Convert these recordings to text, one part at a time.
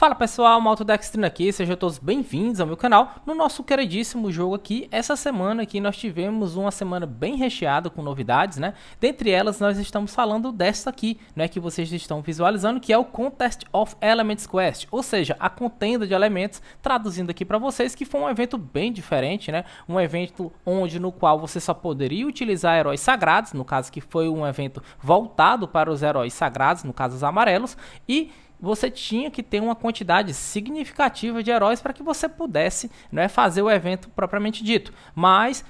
Fala pessoal, Malto da aqui, sejam todos bem-vindos ao meu canal. No nosso queridíssimo jogo aqui, essa semana aqui nós tivemos uma semana bem recheada com novidades, né? Dentre elas nós estamos falando desta aqui, né, que vocês estão visualizando, que é o Contest of Elements Quest, ou seja, a contenda de elementos, traduzindo aqui para vocês que foi um evento bem diferente, né? Um evento onde no qual você só poderia utilizar heróis sagrados, no caso que foi um evento voltado para os heróis sagrados, no caso os amarelos, e você tinha que ter uma quantidade significativa de heróis para que você pudesse né, fazer o evento propriamente dito. Mas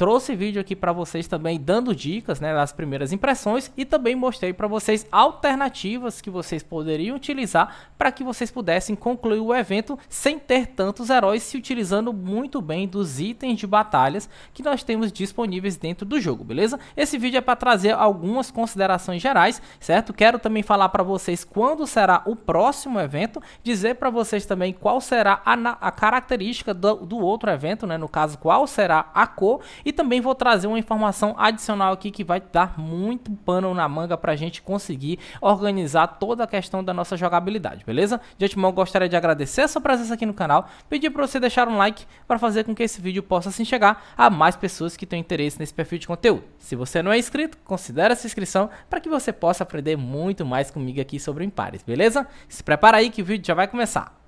trouxe vídeo aqui para vocês também dando dicas, né, das primeiras impressões e também mostrei para vocês alternativas que vocês poderiam utilizar para que vocês pudessem concluir o evento sem ter tantos heróis, se utilizando muito bem dos itens de batalhas que nós temos disponíveis dentro do jogo, beleza? Esse vídeo é para trazer algumas considerações gerais, certo? Quero também falar para vocês quando será o próximo evento, dizer para vocês também qual será a, a característica do, do, outro evento, né, no caso qual será a cor e e também vou trazer uma informação adicional aqui que vai dar muito pano na manga para a gente conseguir organizar toda a questão da nossa jogabilidade, beleza? De antemão, gostaria de agradecer a sua presença aqui no canal, pedir para você deixar um like para fazer com que esse vídeo possa assim chegar a mais pessoas que têm interesse nesse perfil de conteúdo. Se você não é inscrito, considere essa inscrição para que você possa aprender muito mais comigo aqui sobre impares, beleza? Se prepara aí que o vídeo já vai começar.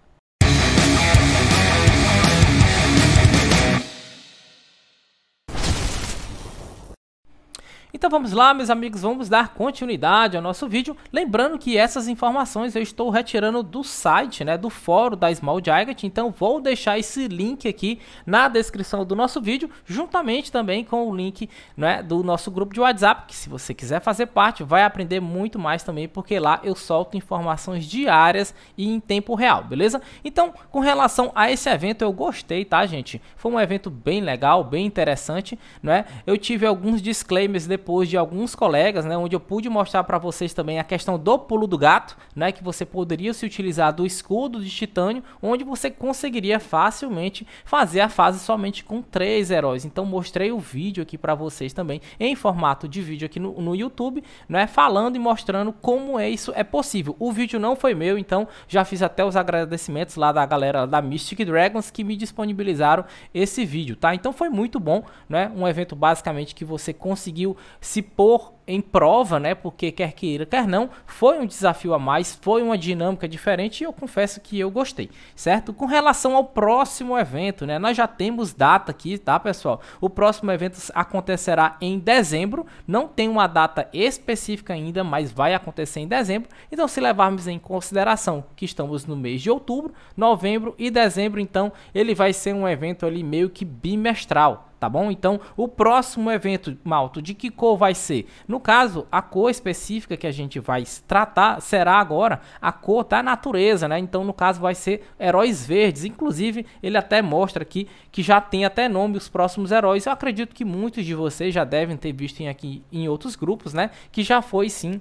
Então vamos lá, meus amigos, vamos dar continuidade ao nosso vídeo. Lembrando que essas informações eu estou retirando do site, né, do fórum da Small Giant, então vou deixar esse link aqui na descrição do nosso vídeo, juntamente também com o link né, do nosso grupo de WhatsApp, que se você quiser fazer parte, vai aprender muito mais também, porque lá eu solto informações diárias e em tempo real, beleza? Então, com relação a esse evento, eu gostei, tá, gente? Foi um evento bem legal, bem interessante, né? Eu tive alguns disclaimers depois depois de alguns colegas, né, onde eu pude mostrar para vocês também a questão do pulo do gato, né, que você poderia se utilizar do escudo de titânio, onde você conseguiria facilmente fazer a fase somente com três heróis. Então mostrei o vídeo aqui para vocês também em formato de vídeo aqui no, no YouTube, né, falando e mostrando como é isso é possível. O vídeo não foi meu, então já fiz até os agradecimentos lá da galera da Mystic Dragons que me disponibilizaram esse vídeo, tá? Então foi muito bom, né? Um evento basicamente que você conseguiu se pôr em prova, né? Porque quer queira, quer não, foi um desafio a mais, foi uma dinâmica diferente e eu confesso que eu gostei, certo? Com relação ao próximo evento, né? Nós já temos data aqui, tá, pessoal? O próximo evento acontecerá em dezembro, não tem uma data específica ainda, mas vai acontecer em dezembro. Então, se levarmos em consideração que estamos no mês de outubro, novembro e dezembro, então ele vai ser um evento ali meio que bimestral, tá bom? Então, o próximo evento, Malto, de que cor vai ser? No caso, a cor específica que a gente vai tratar será agora a cor da natureza, né? Então, no caso, vai ser heróis verdes. Inclusive, ele até mostra aqui que já tem até nome os próximos heróis. Eu acredito que muitos de vocês já devem ter visto em aqui em outros grupos, né? Que já foi sim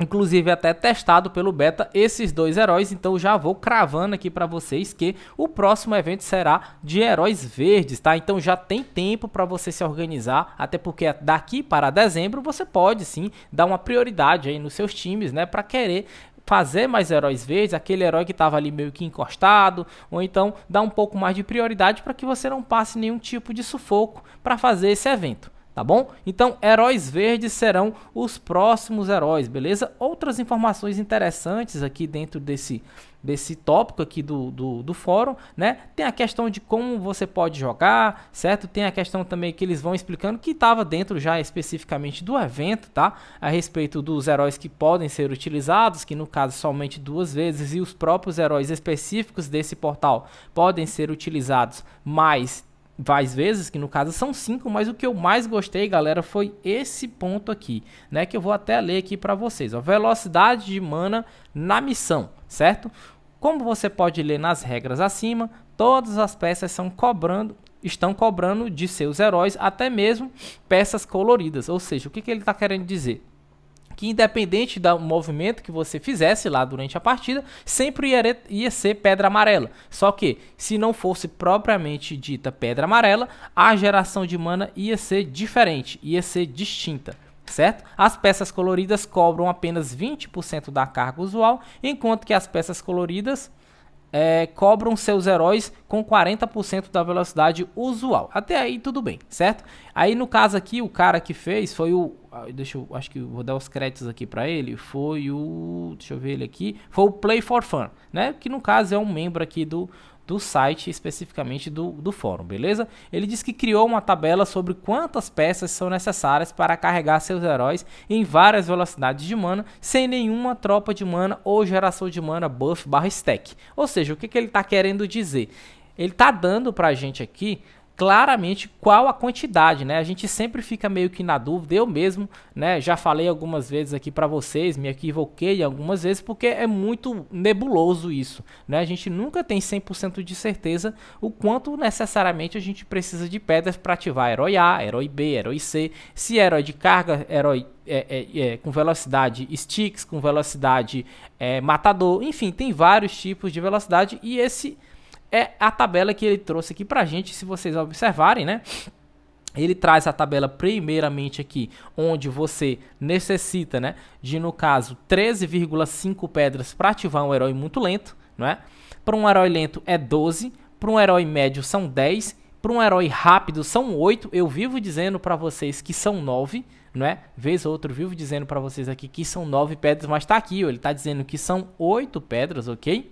inclusive até testado pelo beta esses dois heróis, então já vou cravando aqui para vocês que o próximo evento será de heróis verdes, tá? Então já tem tempo para você se organizar, até porque daqui para dezembro você pode sim dar uma prioridade aí nos seus times, né, para querer fazer mais heróis verdes, aquele herói que estava ali meio que encostado, ou então dar um pouco mais de prioridade para que você não passe nenhum tipo de sufoco para fazer esse evento tá bom? Então, heróis verdes serão os próximos heróis, beleza? Outras informações interessantes aqui dentro desse, desse tópico aqui do, do, do, fórum, né? Tem a questão de como você pode jogar, certo? Tem a questão também que eles vão explicando que estava dentro já especificamente do evento, tá? A respeito dos heróis que podem ser utilizados, que no caso somente duas vezes, e os próprios heróis específicos desse portal podem ser utilizados mais várias vezes, que no caso são cinco, mas o que eu mais gostei, galera, foi esse ponto aqui, né? Que eu vou até ler aqui para vocês, ó, velocidade de mana na missão, certo? Como você pode ler nas regras acima, todas as peças são cobrando estão cobrando de seus heróis até mesmo peças coloridas. Ou seja, o que, que ele está querendo dizer? que independente do movimento que você fizesse lá durante a partida, sempre ia, ia, ser pedra amarela. Só que, se não fosse propriamente dita pedra amarela, a geração de mana ia ser diferente, ia ser distinta. Certo? As peças coloridas cobram apenas 20% da carga usual, enquanto que as peças coloridas é, cobram seus heróis com 40% da velocidade usual. Até aí tudo bem, certo? Aí no caso aqui, o cara que fez foi o. Ah, deixa eu. Acho que vou dar os créditos aqui para ele. Foi o. Deixa eu ver ele aqui. Foi o Play for Fun, né? Que no caso é um membro aqui do, do site, especificamente do, do fórum, beleza? Ele diz que criou uma tabela sobre quantas peças são necessárias para carregar seus heróis em várias velocidades de mana, sem nenhuma tropa de mana ou geração de mana buff barra stack. Ou seja, o que, que ele está querendo dizer? Ele está dando para a gente aqui claramente qual a quantidade, né? A gente sempre fica meio que na dúvida. Eu mesmo, né, já falei algumas vezes aqui para vocês, me equivoquei algumas vezes porque é muito nebuloso isso, né? A gente nunca tem 100% de certeza o quanto necessariamente a gente precisa de pedras para ativar herói A, herói B, herói C, se é herói de carga, herói é, é, é, com velocidade sticks, com velocidade é, matador, enfim, tem vários tipos de velocidade e esse é a tabela que ele trouxe aqui pra gente, se vocês observarem, né? Ele traz a tabela primeiramente aqui, onde você necessita, né, de no caso 13,5 pedras para ativar um herói muito lento, não é? Para um herói lento é 12, para um herói médio são 10, para um herói rápido são 8. Eu vivo dizendo para vocês que são 9, não é? Vez ou outro vivo dizendo para vocês aqui que são 9 pedras, mas tá aqui, ó, ele tá dizendo que são 8 pedras, OK?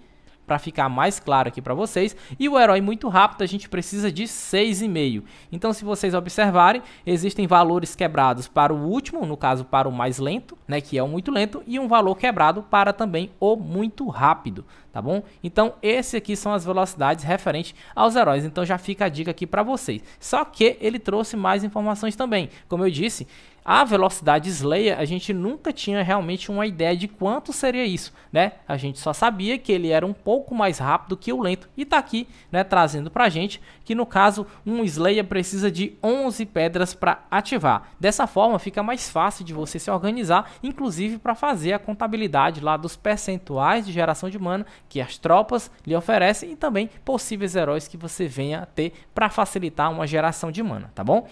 para ficar mais claro aqui para vocês. E o herói muito rápido a gente precisa de 6,5. Então se vocês observarem, existem valores quebrados para o último, no caso para o mais lento, né, que é o muito lento, e um valor quebrado para também o muito rápido, tá bom? Então esse aqui são as velocidades referentes aos heróis. Então já fica a dica aqui para vocês. Só que ele trouxe mais informações também. Como eu disse, a velocidade Slayer, a gente nunca tinha realmente uma ideia de quanto seria isso, né? A gente só sabia que ele era um pouco mais rápido que o lento e tá aqui, né, trazendo pra gente que no caso um Slayer precisa de 11 pedras para ativar. Dessa forma fica mais fácil de você se organizar, inclusive para fazer a contabilidade lá dos percentuais de geração de mana que as tropas lhe oferecem e também possíveis heróis que você venha a ter para facilitar uma geração de mana, tá bom?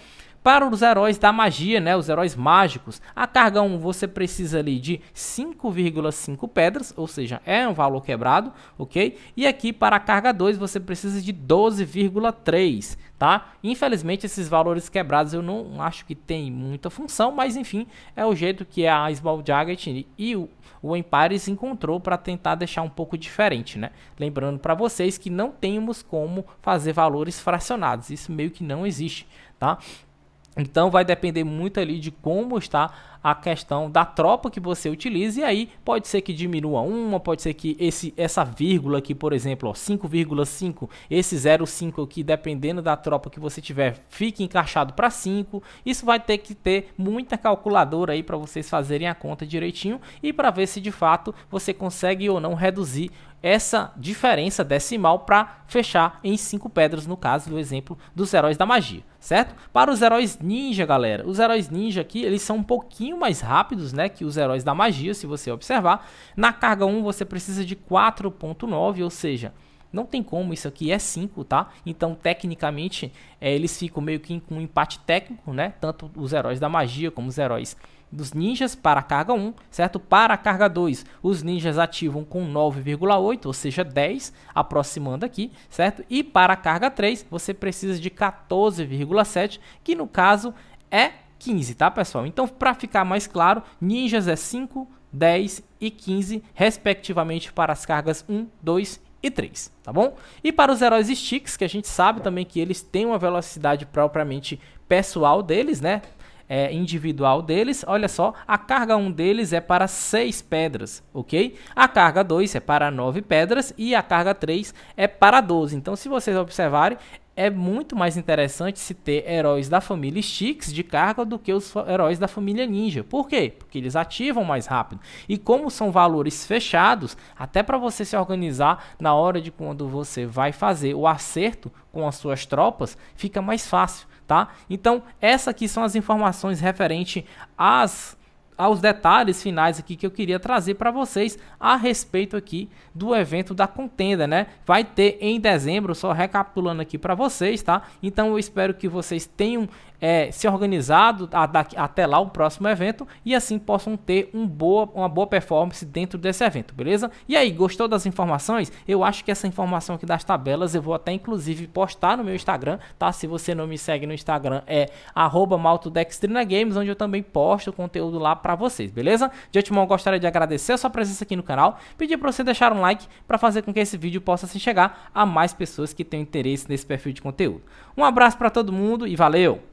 Para os heróis da magia, né, os heróis mágicos, a carga 1 você precisa ali de 5,5 pedras, ou seja, é um valor quebrado, ok? E aqui para a carga 2 você precisa de 12,3, tá? Infelizmente esses valores quebrados eu não acho que tem muita função, mas enfim, é o jeito que a Small Jagged e o, o Empires encontrou para tentar deixar um pouco diferente, né? Lembrando para vocês que não temos como fazer valores fracionados, isso meio que não existe, tá? Então vai depender muito ali de como está a questão da tropa que você utiliza e aí pode ser que diminua uma, pode ser que esse essa vírgula aqui, por exemplo, 5,5, esse 0,5 aqui, dependendo da tropa que você tiver, fique encaixado para 5. Isso vai ter que ter muita calculadora aí para vocês fazerem a conta direitinho e para ver se de fato você consegue ou não reduzir essa diferença decimal para fechar em 5 pedras, no caso do exemplo dos heróis da magia, certo? Para os heróis ninja, galera, os heróis ninja aqui, eles são um pouquinho pouquinho mais rápidos né, que os heróis da magia, se você observar. Na carga 1 você precisa de 4.9, ou seja, não tem como, isso aqui é 5, tá? Então, tecnicamente, é, eles ficam meio que com um empate técnico, né? Tanto os heróis da magia como os heróis dos ninjas para a carga 1, certo? Para a carga 2, os ninjas ativam com 9,8, ou seja, 10, aproximando aqui, certo? E para a carga 3, você precisa de 14,7, que no caso é 15, tá pessoal? Então, para ficar mais claro, ninjas é 5, 10 e 15, respectivamente, para as cargas 1, 2 e 3, tá bom? E para os heróis sticks, que a gente sabe também que eles têm uma velocidade propriamente pessoal deles, né? É, individual deles, olha só, a carga 1 deles é para 6 pedras, ok? A carga 2 é para 9 pedras e a carga 3 é para 12. Então, se vocês observarem, é muito mais interessante se ter heróis da família Styx de carga do que os heróis da família Ninja. Por quê? Porque eles ativam mais rápido. E como são valores fechados, até para você se organizar na hora de quando você vai fazer o acerto com as suas tropas, fica mais fácil, tá? Então, essas aqui são as informações referente às aos detalhes finais aqui que eu queria trazer para vocês a respeito aqui do evento da contenda, né? Vai ter em dezembro, só recapitulando aqui para vocês, tá? Então eu espero que vocês tenham é, se organizado a, daqui, até lá o próximo evento e assim possam ter um boa, uma boa performance dentro desse evento, beleza? E aí, gostou das informações? Eu acho que essa informação aqui das tabelas eu vou até inclusive postar no meu Instagram, tá? Se você não me segue no Instagram é @maltodextrina onde eu também posto conteúdo lá para para vocês, beleza? De antemão, gostaria de agradecer a sua presença aqui no canal, pedir para você deixar um like para fazer com que esse vídeo possa se assim chegar a mais pessoas que tenham interesse nesse perfil de conteúdo. Um abraço para todo mundo e valeu!